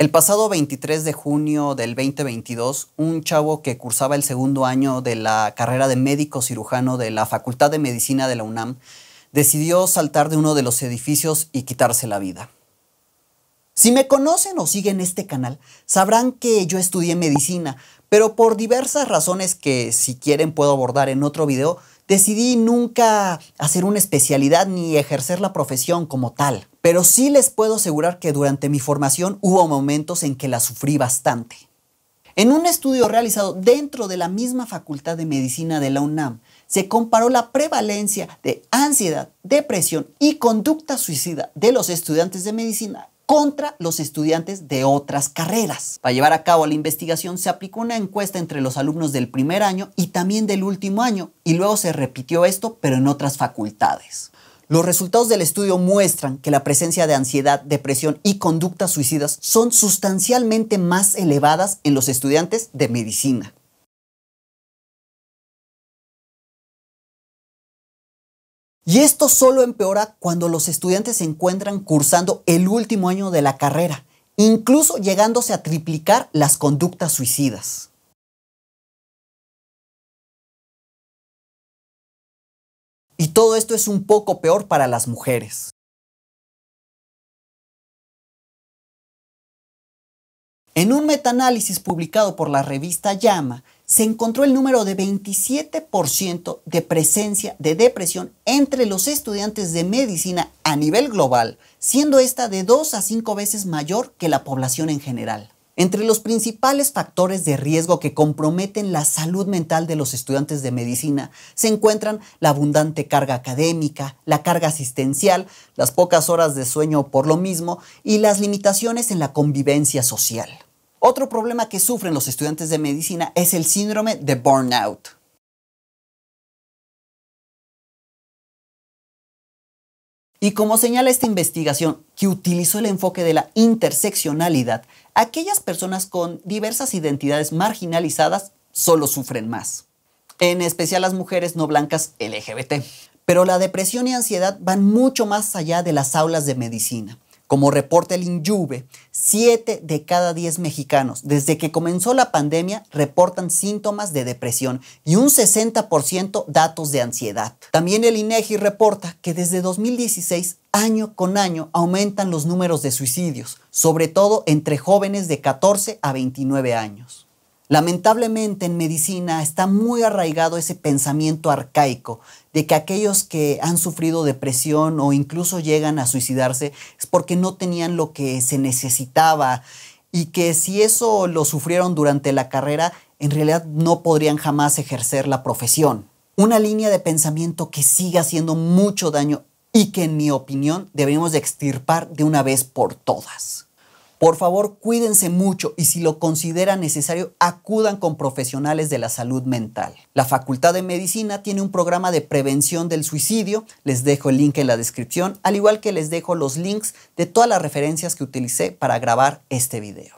El pasado 23 de junio del 2022, un chavo que cursaba el segundo año de la carrera de médico cirujano de la Facultad de Medicina de la UNAM decidió saltar de uno de los edificios y quitarse la vida. Si me conocen o siguen este canal, sabrán que yo estudié medicina, pero por diversas razones que si quieren puedo abordar en otro video, decidí nunca hacer una especialidad ni ejercer la profesión como tal pero sí les puedo asegurar que durante mi formación hubo momentos en que la sufrí bastante. En un estudio realizado dentro de la misma Facultad de Medicina de la UNAM, se comparó la prevalencia de ansiedad, depresión y conducta suicida de los estudiantes de medicina contra los estudiantes de otras carreras. Para llevar a cabo la investigación se aplicó una encuesta entre los alumnos del primer año y también del último año, y luego se repitió esto pero en otras facultades. Los resultados del estudio muestran que la presencia de ansiedad, depresión y conductas suicidas son sustancialmente más elevadas en los estudiantes de medicina. Y esto solo empeora cuando los estudiantes se encuentran cursando el último año de la carrera, incluso llegándose a triplicar las conductas suicidas. Y todo esto es un poco peor para las mujeres. En un metaanálisis publicado por la revista Llama, se encontró el número de 27% de presencia de depresión entre los estudiantes de medicina a nivel global, siendo esta de 2 a 5 veces mayor que la población en general. Entre los principales factores de riesgo que comprometen la salud mental de los estudiantes de medicina se encuentran la abundante carga académica, la carga asistencial, las pocas horas de sueño por lo mismo y las limitaciones en la convivencia social. Otro problema que sufren los estudiantes de medicina es el síndrome de burnout. Y como señala esta investigación, que utilizó el enfoque de la interseccionalidad, aquellas personas con diversas identidades marginalizadas solo sufren más. En especial las mujeres no blancas LGBT. Pero la depresión y ansiedad van mucho más allá de las aulas de medicina. Como reporta el INJUVE, 7 de cada 10 mexicanos desde que comenzó la pandemia reportan síntomas de depresión y un 60% datos de ansiedad. También el INEGI reporta que desde 2016 año con año aumentan los números de suicidios, sobre todo entre jóvenes de 14 a 29 años. Lamentablemente en medicina está muy arraigado ese pensamiento arcaico de que aquellos que han sufrido depresión o incluso llegan a suicidarse es porque no tenían lo que se necesitaba y que si eso lo sufrieron durante la carrera, en realidad no podrían jamás ejercer la profesión. Una línea de pensamiento que sigue haciendo mucho daño y que en mi opinión deberíamos extirpar de una vez por todas. Por favor, cuídense mucho y si lo consideran necesario, acudan con profesionales de la salud mental. La Facultad de Medicina tiene un programa de prevención del suicidio, les dejo el link en la descripción, al igual que les dejo los links de todas las referencias que utilicé para grabar este video.